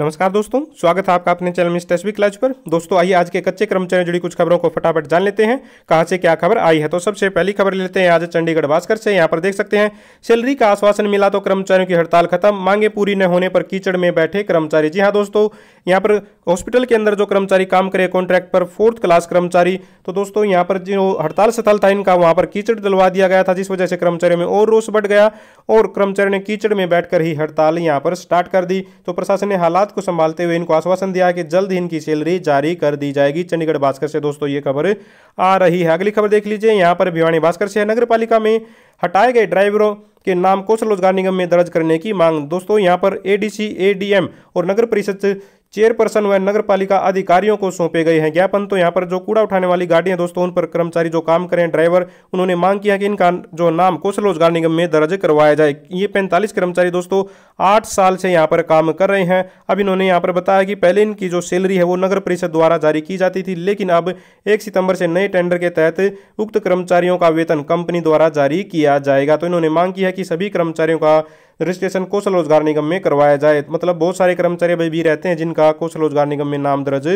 नमस्कार दोस्तों स्वागत है आपका अपने चैनल में स्टेसिफिक क्लाच पर दोस्तों आइए आज के कच्चे कर्मचारी जुड़ी कुछ खबरों को फटाफट जान लेते हैं कहां से क्या खबर आई है तो सबसे पहली खबर लेते हैं आज चंडीगढ़ भास्कर से यहां पर देख सकते हैं सैलरी का आश्वासन मिला तो कर्मचारियों की हड़ताल खत्म मांगे पूरी न होने पर कीचड़ में बैठे कर्मचारी जी हाँ दोस्तों यहाँ पर हॉस्पिटल के अंदर जो कर्मचारी काम करे कॉन्ट्रैक्ट पर फोर्थ क्लास कर्मचारी तो दोस्तों यहाँ पर जो हड़ताल स्थल था इनका वहाँ पर कीचड़ डलवा दिया गया था जिस वजह से कर्मचारियों में और रोष बढ़ गया और कर्मचारियों ने कीचड़ में बैठकर ही हड़ताल यहाँ पर स्टार्ट कर दी तो प्रशासन ने हालात हालात को संभालते हुए इनको आश्वासन दिया कि जल्द ही इनकी सैलरी जारी कर दी जाएगी चंडीगढ़ भास्कर से दोस्तों ये खबर आ रही है अगली खबर देख लीजिए यहाँ पर भिवानी भास्कर से नगर में हटाए गए ड्राइवरों के नाम कौशल रोजगार निगम में दर्ज करने की मांग दोस्तों यहाँ पर ए डी और नगर परिषद चेयरपर्सन व नगर पालिका अधिकारियों को सौंपे गए हैं ज्ञापन तो यहाँ पर जो कूड़ा उठाने वाली गाड़ियां दोस्तों उन पर कर्मचारी जो काम करें ड्राइवर उन्होंने मांग किया कि इनका जो नाम कौशल रोजगार निगम में दर्ज करवाया जाए ये पैंतालीस कर्मचारी दोस्तों आठ साल से यहाँ पर काम कर रहे हैं अब इन्होंने यहाँ पर बताया कि पहले इनकी जो सैलरी है वो नगर परिषद द्वारा जारी की जाती थी लेकिन अब एक सितंबर से नए टेंडर के तहत उक्त कर्मचारियों का वेतन कंपनी द्वारा जारी किया जाएगा तो इन्होंने मांग की है कि सभी कर्मचारियों का रजिस्ट्रेशन कौशल रोजगार निगम में करवाया जाए मतलब बहुत सारे कर्मचारी अभी भी रहते हैं जिनका कौशल रोजगार निगम में नाम दर्ज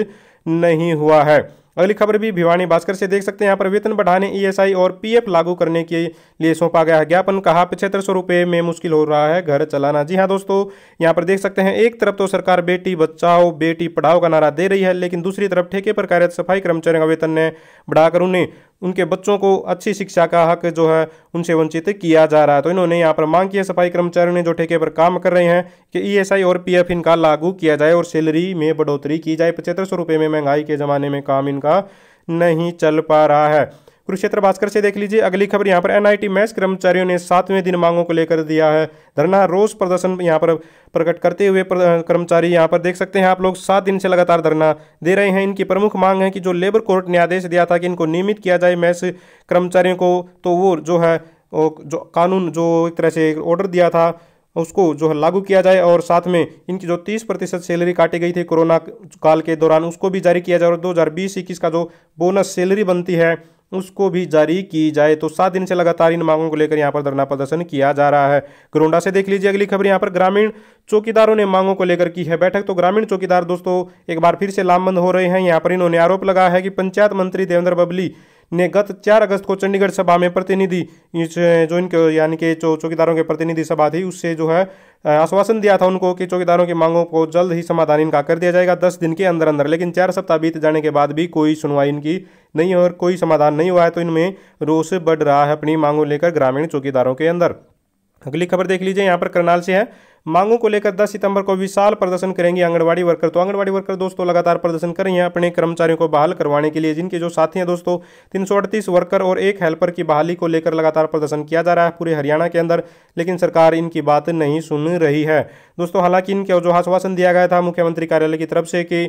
नहीं हुआ है अगली खबर भी भिवानी भास्कर से देख सकते हैं यहाँ पर वेतन बढ़ाने ईएसआई e और पीएफ लागू करने के लिए सौंपा गया है ज्ञापन कहा पचहत्तर सौ रुपये में मुश्किल हो रहा है घर चलाना जी हाँ दोस्तों यहाँ पर देख सकते हैं एक तरफ तो सरकार बेटी बचाओ बेटी पढ़ाओ का नारा दे रही है लेकिन दूसरी तरफ ठेके पर कार्यरत सफाई कर्मचारियों का वेतन ने बढ़ाकर उन्हें उनके बच्चों को अच्छी शिक्षा का हक जो है उनसे वंचित किया जा रहा है तो इन्होंने यहाँ पर मांग की है सफाई कर्मचारियों ने जो ठेके पर काम कर रहे हैं कि ईएसआई e और पीएफ इनका लागू किया जाए और सैलरी में बढ़ोतरी की जाए पचहत्तर सौ रुपये में महंगाई के ज़माने में काम इनका नहीं चल पा रहा है कुरुक्षेत्र भास्कर से देख लीजिए अगली खबर यहाँ पर एनआईटी मैच कर्मचारियों ने सातवें दिन मांगों को लेकर दिया है धरना रोज प्रदर्शन यहाँ पर प्रकट करते हुए कर्मचारी यहाँ पर देख सकते हैं आप लोग सात दिन से लगातार धरना दे रहे हैं इनकी प्रमुख मांग है कि जो लेबर कोर्ट ने आदेश दिया था कि इनको नियमित किया जाए मैच कर्मचारियों को तो वो जो है जो कानून जो एक तरह से ऑर्डर दिया था उसको जो है लागू किया जाए और साथ में इनकी जो 30 प्रतिशत सैलरी काटी गई थी कोरोना काल के दौरान उसको भी जारी किया जाए और दो हज़ार का जो बोनस सैलरी बनती है उसको भी जारी की जाए तो सात दिन से लगातार इन मांगों को लेकर यहाँ पर धरना प्रदर्शन किया जा रहा है करोंडा से देख लीजिए अगली खबर यहाँ पर ग्रामीण चौकीदारों ने मांगों को लेकर की है बैठक तो ग्रामीण चौकीदार दोस्तों एक बार फिर से लामबंद हो रहे हैं यहाँ पर इन्होंने आरोप लगाया है कि पंचायत मंत्री देवेंद्र बबली ने गत चार अगस्त को चंडीगढ़ सभा में प्रतिनिधि जो इनके यानी कि जो चौकीदारों के प्रतिनिधि सभा थी उससे जो है आश्वासन दिया था उनको कि चौकीदारों की मांगों को जल्द ही समाधान इनका कर दिया जाएगा दस दिन के अंदर अंदर लेकिन चार सप्ताह बीत जाने के बाद भी कोई सुनवाई इनकी नहीं और कोई समाधान नहीं हुआ है तो इनमें रोष बढ़ रहा है अपनी मांगों लेकर ग्रामीण चौकीदारों के अंदर अगली खबर देख लीजिए यहाँ पर करनाल से है मांगों को लेकर 10 सितंबर को विशाल प्रदर्शन करेंगे आंगनबाड़ी वर्कर तो आंगनबाड़ी वर्कर दोस्तों लगातार प्रदर्शन कर रहे हैं अपने कर्मचारियों को बहाल करवाने के लिए जिनके जो साथी हैं दोस्तों तीन वर्कर और एक हेल्पर की बहाली को लेकर लगातार प्रदर्शन किया जा रहा है पूरे हरियाणा के अंदर लेकिन सरकार इनकी बात नहीं सुन रही है दोस्तों हालांकि इनके जो आश्वासन दिया गया था मुख्यमंत्री कार्यालय की तरफ से कि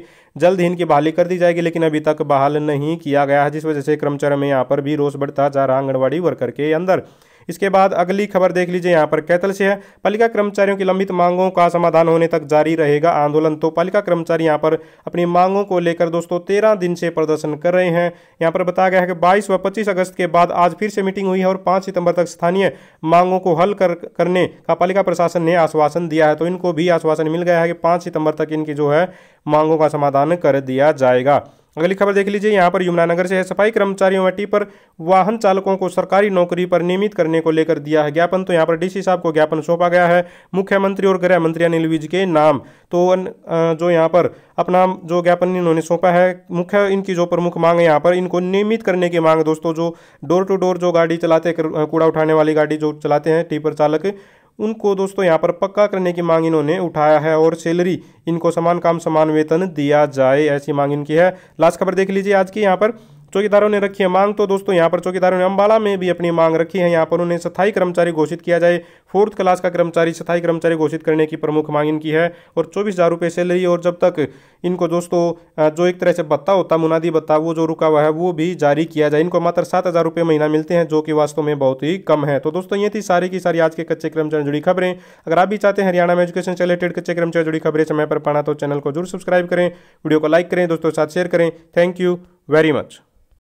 जल्द ही इनकी बहाली कर दी जाएगी लेकिन अभी तक बहाल नहीं किया गया है जिस वजह से कर्मचारियों में यहाँ पर भी रोष बढ़ता जा रहा आंगनबाड़ी वर्कर के अंदर इसके बाद अगली खबर देख लीजिए यहाँ पर कैथल से है पालिका कर्मचारियों की लंबित मांगों का समाधान होने तक जारी रहेगा आंदोलन तो पालिका कर्मचारी यहाँ पर अपनी मांगों को लेकर दोस्तों तेरह दिन से प्रदर्शन कर रहे हैं यहाँ पर बताया गया है कि बाईस व पच्चीस अगस्त के बाद आज फिर से मीटिंग हुई है और पाँच सितंबर तक स्थानीय मांगों को हल कर करने का पालिका प्रशासन ने आश्वासन दिया है तो इनको भी आश्वासन मिल गया है कि पाँच सितंबर तक इनकी जो है मांगों का समाधान कर दिया जाएगा अगली खबर देख लीजिए यहाँ पर यमुनानगर से है सफाई कर्मचारियों में टीपर पर वाहन चालकों को सरकारी नौकरी पर नियमित करने को लेकर दिया है ज्ञापन तो यहाँ पर डीसी साहब को ज्ञापन सौंपा गया है मुख्यमंत्री और गृह मंत्री अनिल विज के नाम तो जो यहाँ पर अपना जो ज्ञापन इन्होंने सौंपा है मुख्य इनकी जो प्रमुख मांग है यहाँ पर इनको नियमित करने की मांग दोस्तों जो डोर टू डोर जो गाड़ी चलाते कूड़ा उठाने वाली गाड़ी जो चलाते हैं टीपर चालक उनको दोस्तों यहाँ पर पक्का करने की मांग इन्होंने उठाया है और सैलरी इनको समान काम समान वेतन दिया जाए ऐसी मांग इनकी है लास्ट खबर देख लीजिए आज की यहाँ पर चौकीदारों ने रखी है मांग तो दोस्तों यहाँ पर चौकीदारों ने अम्बाला में भी अपनी मांग रखी है यहाँ पर उन्हें स्थायी कर्मचारी घोषित किया जाए फोर्थ क्लास का कर्मचारी स्थायी कर्मचारी घोषित करने की प्रमुख मांग इनकी है और चौबीस हज़ार रुपये सैलरी और जब तक इनको दोस्तों जो एक तरह से भत्ता होता मुनादी भत्ता वो जो रुका हुआ है वो भी जारी किया जाए इनको मात्र सात हज़ार रुपये महीना मिलते हैं जो कि वास्तव में बहुत ही कम है तो दोस्तों ये थी सारी की सारी आज के कच्चे कर्मचारी जुड़ी खबरें अगर आप भी चाहते हैं हरियाणा में एजुकेशन से रिलेटेड कच्चे कर्मचारी जुड़ी खबरें समय पर पाना तो चैनल को जरूर सब्सक्राइब करें वीडियो को लाइक करें दोस्तों के साथ शेयर करें थैंक यू वेरी मच